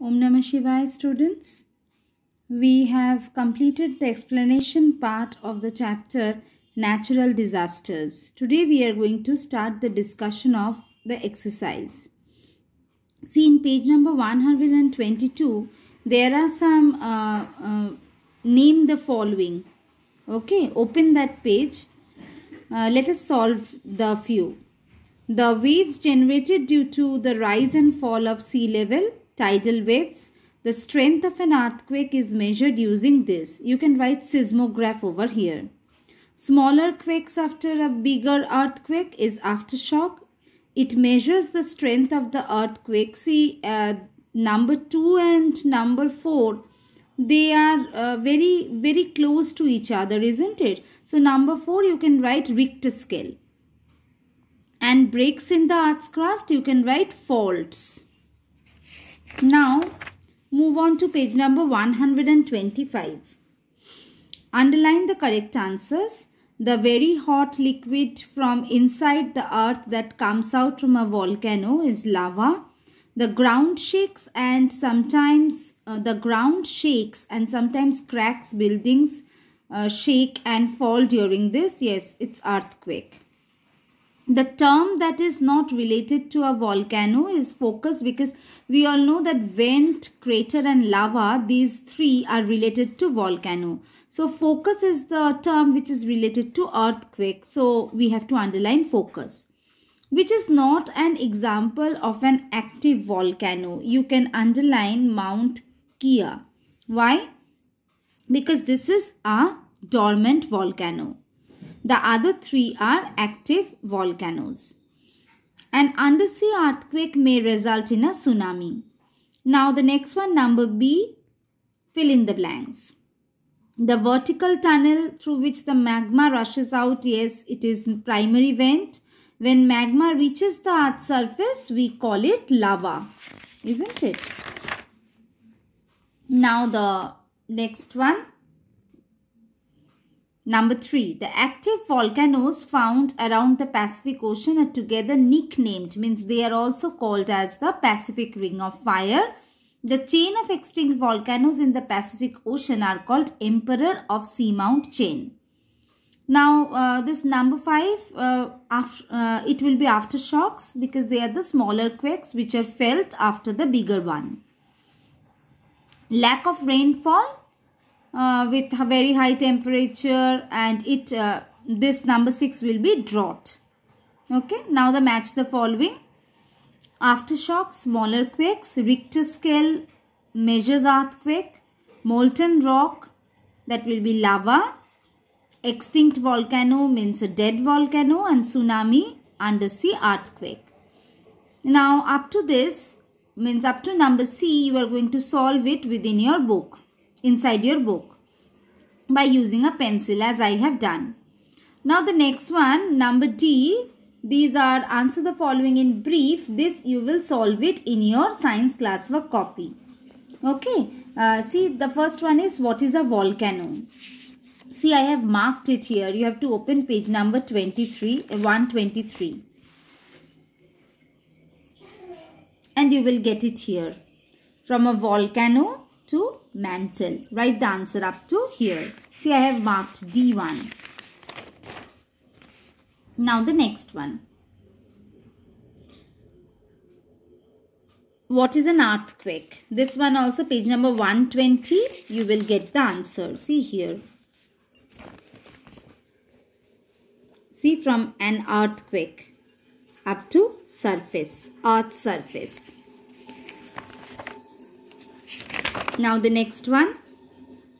Om Namah Shivaya students. We have completed the explanation part of the chapter Natural Disasters. Today we are going to start the discussion of the exercise. See in page number 122 there are some uh, uh, name the following. Okay, open that page. Uh, let us solve the few. The waves generated due to the rise and fall of sea level tidal waves. The strength of an earthquake is measured using this. You can write seismograph over here. Smaller quakes after a bigger earthquake is aftershock. It measures the strength of the earthquake. See, uh, number 2 and number 4 they are uh, very very close to each other isn't it so number 4 you can write richter scale and breaks in the earth's crust you can write faults now, move on to page number 125. Underline the correct answers. The very hot liquid from inside the earth that comes out from a volcano is lava. The ground shakes and sometimes uh, the ground shakes and sometimes cracks buildings uh, shake and fall during this. Yes, it's earthquake the term that is not related to a volcano is focus because we all know that vent, crater and lava, these three are related to volcano. So focus is the term which is related to earthquake. So we have to underline focus which is not an example of an active volcano. You can underline Mount Kia. Why? Because this is a dormant volcano. The other three are active volcanoes. An undersea earthquake may result in a tsunami. Now the next one, number B, fill in the blanks. The vertical tunnel through which the magma rushes out, yes, it is primary vent. When magma reaches the earth's surface, we call it lava, isn't it? Now the next one, Number 3. The active volcanoes found around the Pacific Ocean are together nicknamed, means they are also called as the Pacific Ring of Fire. The chain of extinct volcanoes in the Pacific Ocean are called Emperor of Seamount Chain. Now, uh, this number 5, uh, after, uh, it will be aftershocks because they are the smaller quakes which are felt after the bigger one. Lack of rainfall uh, with very high temperature and it uh, this number 6 will be drought okay now the match the following aftershocks smaller quakes richter scale measures earthquake molten rock that will be lava extinct volcano means a dead volcano and tsunami undersea earthquake now up to this means up to number c you are going to solve it within your book inside your book by using a pencil as I have done. Now the next one, number D, these are answer the following in brief. This you will solve it in your science class work copy. Okay, uh, see the first one is what is a volcano? See I have marked it here. You have to open page number 23, 123. And you will get it here. From a volcano to mantle. Write the answer up to here. See, I have marked D1. Now the next one. What is an earthquake? This one also page number 120. You will get the answer. See here. See from an earthquake up to surface, earth surface. Now the next one.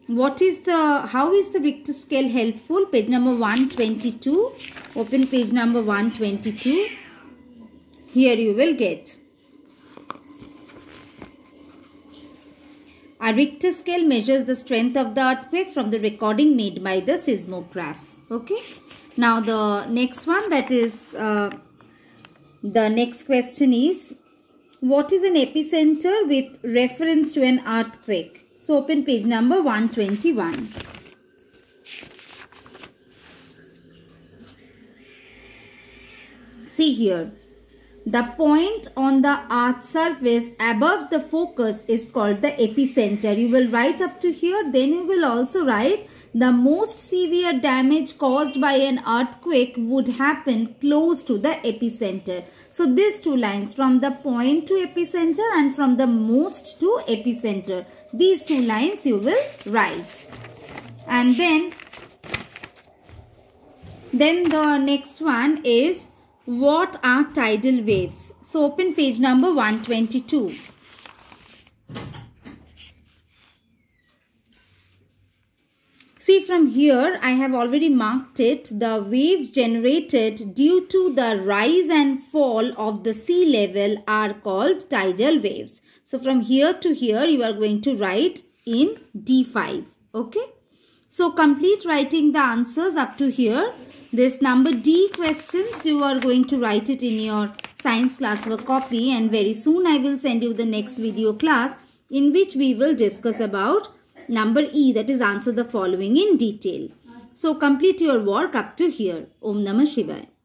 What is the, how is the Richter scale helpful? Page number 122. Open page number 122. Here you will get. A Richter scale measures the strength of the earthquake from the recording made by the seismograph. Okay. Now the next one that is, uh, the next question is, what is an epicenter with reference to an earthquake. So open page number 121. See here. The point on the earth surface above the focus is called the epicenter. You will write up to here. Then you will also write the most severe damage caused by an earthquake would happen close to the epicenter. So these two lines from the point to epicenter and from the most to epicenter. These two lines you will write. And then, then the next one is what are tidal waves? So open page number 122. See from here, I have already marked it, the waves generated due to the rise and fall of the sea level are called tidal waves. So from here to here, you are going to write in D5. Okay. So complete writing the answers up to here. This number D questions, you are going to write it in your science class work copy and very soon I will send you the next video class in which we will discuss about Number E that is answer the following in detail. So complete your work up to here. Om Namah Shivaya.